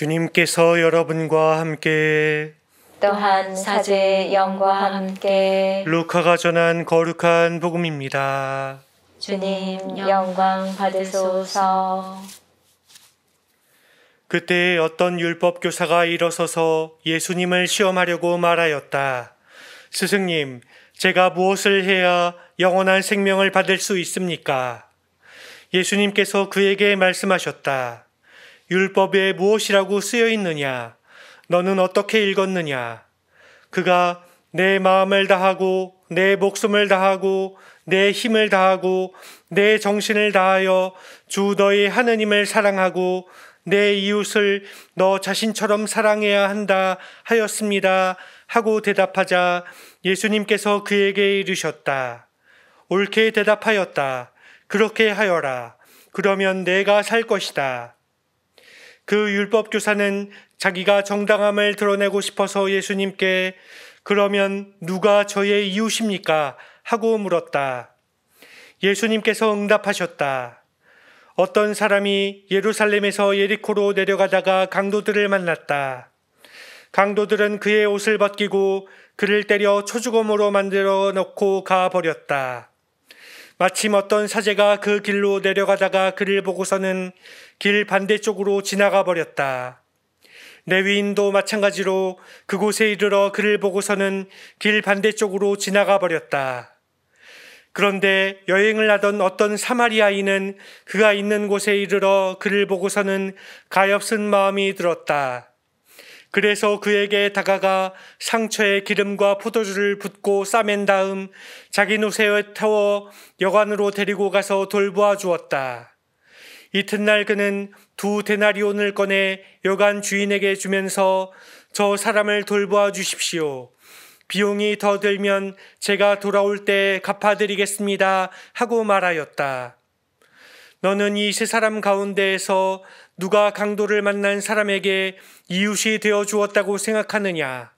주님께서 여러분과 함께 또한 사제 영과 함께 루카가 전한 거룩한 복음입니다. 주님 영광 받으소서. 그때 어떤 율법 교사가 일어서서 예수님을 시험하려고 말하였다. 스승님, 제가 무엇을 해야 영원한 생명을 받을 수 있습니까? 예수님께서 그에게 말씀하셨다. 율법에 무엇이라고 쓰여 있느냐? 너는 어떻게 읽었느냐? 그가 내 마음을 다하고 내 목숨을 다하고 내 힘을 다하고 내 정신을 다하여 주 너의 하느님을 사랑하고 내 이웃을 너 자신처럼 사랑해야 한다 하였습니다 하고 대답하자 예수님께서 그에게 이르셨다. 옳게 대답하였다. 그렇게 하여라. 그러면 내가 살 것이다. 그 율법 교사는 자기가 정당함을 드러내고 싶어서 예수님께 그러면 누가 저의 이웃입니까? 하고 물었다. 예수님께서 응답하셨다. 어떤 사람이 예루살렘에서 예리코로 내려가다가 강도들을 만났다. 강도들은 그의 옷을 벗기고 그를 때려 초주검으로 만들어 놓고 가버렸다. 마침 어떤 사제가 그 길로 내려가다가 그를 보고서는 길 반대쪽으로 지나가 버렸다. 레위인도 마찬가지로 그곳에 이르러 그를 보고서는 길 반대쪽으로 지나가 버렸다. 그런데 여행을 하던 어떤 사마리아인은 그가 있는 곳에 이르러 그를 보고서는 가엾은 마음이 들었다. 그래서 그에게 다가가 상처에 기름과 포도주를 붓고 싸맨 다음 자기 노새에 태워 여관으로 데리고 가서 돌보아 주었다. 이튿날 그는 두 데나리온을 꺼내 여관 주인에게 주면서 저 사람을 돌보아 주십시오. 비용이 더 들면 제가 돌아올 때 갚아드리겠습니다. 하고 말하였다. 너는 이 세 사람 가운데에서 누가 강도를 만난 사람에게 이웃이 되어 주었다고 생각하느냐?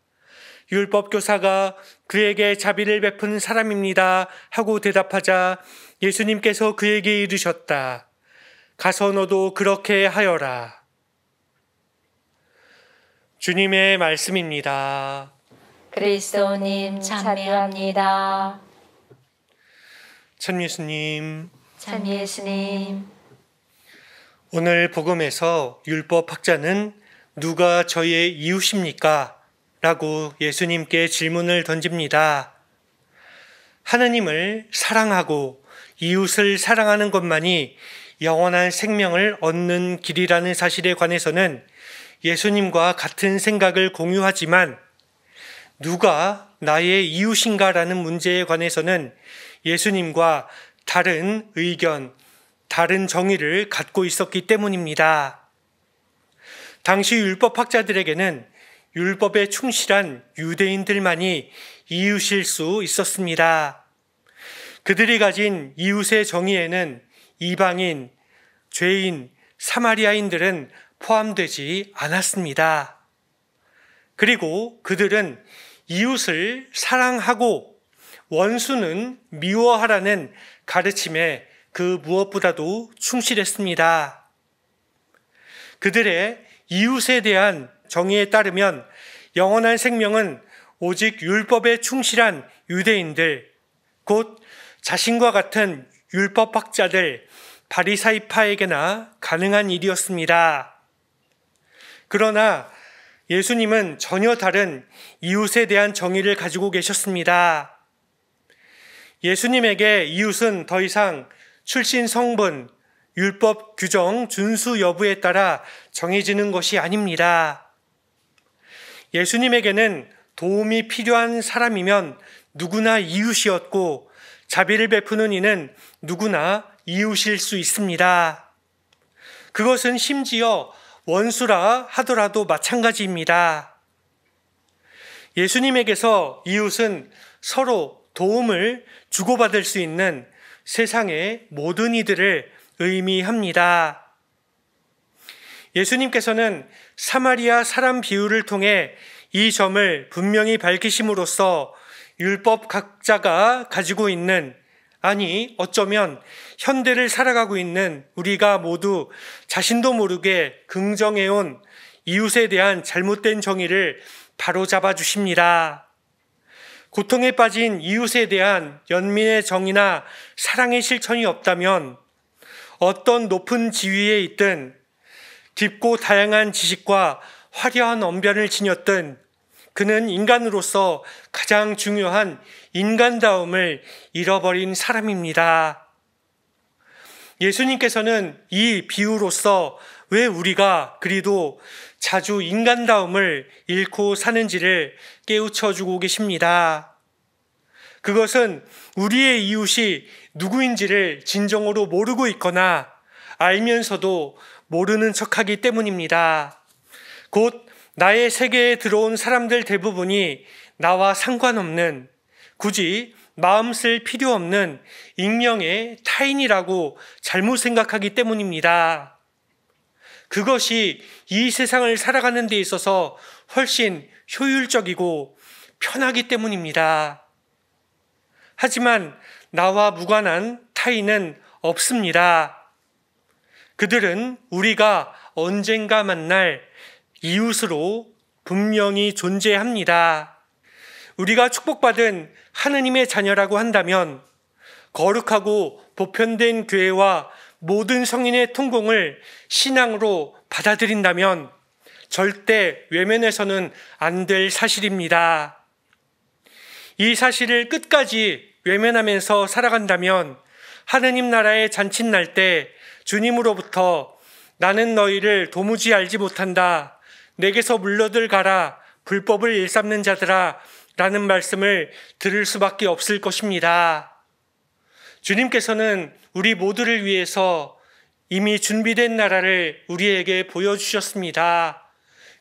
율법교사가 그에게 자비를 베푼 사람입니다. 하고 대답하자 예수님께서 그에게 이르셨다. 가서 너도 그렇게 하여라. 주님의 말씀입니다. 그리스도님 찬미합니다. 참 예수님. 참 예수님. 오늘 복음에서 율법학자는 누가 저의 이웃입니까? 라고 예수님께 질문을 던집니다. 하나님을 사랑하고 이웃을 사랑하는 것만이 영원한 생명을 얻는 길이라는 사실에 관해서는 예수님과 같은 생각을 공유하지만 누가 나의 이웃인가라는 문제에 관해서는 예수님과 다른 의견, 다른 정의를 갖고 있었기 때문입니다. 당시 율법학자들에게는 율법에 충실한 유대인들만이 이웃일 수 있었습니다. 그들이 가진 이웃의 정의에는 이방인, 죄인, 사마리아인들은 포함되지 않았습니다. 그리고 그들은 이웃을 사랑하고 원수는 미워하라는 가르침에 그 무엇보다도 충실했습니다. 그들의 이웃에 대한 정의에 따르면 영원한 생명은 오직 율법에 충실한 유대인들, 곧 자신과 같은 율법학자들, 바리사이파에게나 가능한 일이었습니다. 그러나 예수님은 전혀 다른 이웃에 대한 정의를 가지고 계셨습니다. 예수님에게 이웃은 더 이상 출신 성분, 율법 규정 준수 여부에 따라 정해지는 것이 아닙니다. 예수님에게는 도움이 필요한 사람이면 누구나 이웃이었고 자비를 베푸는 이는 누구나 이웃일 수 있습니다. 그것은 심지어 원수라 하더라도 마찬가지입니다. 예수님에게서 이웃은 서로 도움을 주고받을 수 있는 세상의 모든 이들을 의미합니다. 예수님께서는 사마리아 사람 비유를 통해 이 점을 분명히 밝히심으로써 율법 각자가 가지고 있는 아니 어쩌면 현대를 살아가고 있는 우리가 모두 자신도 모르게 긍정해온 이웃에 대한 잘못된 정의를 바로잡아 주십니다. 고통에 빠진 이웃에 대한 연민의 정의나 사랑의 실천이 없다면 어떤 높은 지위에 있든 깊고 다양한 지식과 화려한 언변을 지녔든 그는 인간으로서 가장 중요한 인간다움을 잃어버린 사람입니다. 예수님께서는 이 비유로서 왜 우리가 그리도 자주 인간다움을 잃고 사는지를 깨우쳐 주고 계십니다. 그것은 우리의 이웃이 누구인지를 진정으로 모르고 있거나 알면서도 모르는 척하기 때문입니다. 곧 나의 세계에 들어온 사람들 대부분이 나와 상관없는 굳이 마음 쓸 필요 없는 익명의 타인이라고 잘못 생각하기 때문입니다. 그것이 이 세상을 살아가는 데 있어서 훨씬 효율적이고 편하기 때문입니다. 하지만 나와 무관한 타인은 없습니다. 그들은 우리가 언젠가 만날 이웃으로 분명히 존재합니다. 우리가 축복받은 하느님의 자녀라고 한다면 거룩하고 보편된 교회와 모든 성인의 통공을 신앙으로 받아들인다면 절대 외면해서는 안 될 사실입니다. 이 사실을 끝까지 외면하면서 살아간다면 하느님 나라의 잔칫날 때 주님으로부터 나는 너희를 도무지 알지 못한다. 내게서 물러들 가라. 불법을 일삼는 자들아. 라는 말씀을 들을 수밖에 없을 것입니다. 주님께서는 우리 모두를 위해서 이미 준비된 나라를 우리에게 보여주셨습니다.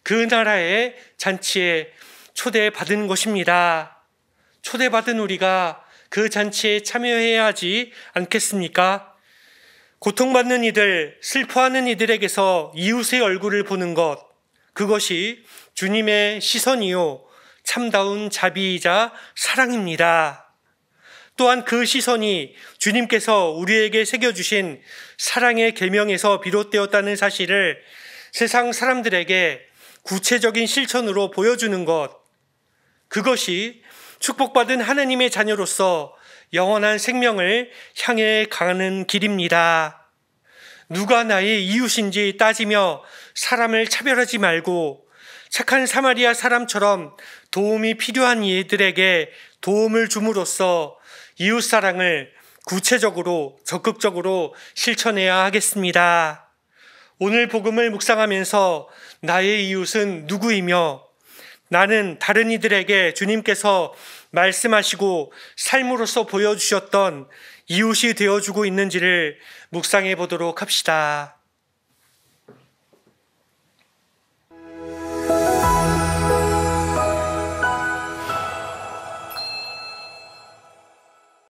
그 나라의 잔치에 초대받은 것입니다. 초대받은 우리가 그 잔치에 참여해야 하지 않겠습니까? 고통받는 이들, 슬퍼하는 이들에게서 이웃의 얼굴을 보는 것, 그것이 주님의 시선이요, 참다운 자비이자 사랑입니다. 또한 그 시선이 주님께서 우리에게 새겨주신 사랑의 계명에서 비롯되었다는 사실을 세상 사람들에게 구체적인 실천으로 보여주는 것, 그것이 축복받은 하나님의 자녀로서 영원한 생명을 향해 가는 길입니다. 누가 나의 이웃인지 따지며 사람을 차별하지 말고 착한 사마리아 사람처럼 도움이 필요한 이들에게 도움을 줌으로써 이웃사랑을 구체적으로 적극적으로 실천해야 하겠습니다. 오늘 복음을 묵상하면서 나의 이웃은 누구이며 나는 다른 이들에게 주님께서 말씀하시고 삶으로서 보여주셨던 이웃이 되어주고 있는지를 묵상해 보도록 합시다.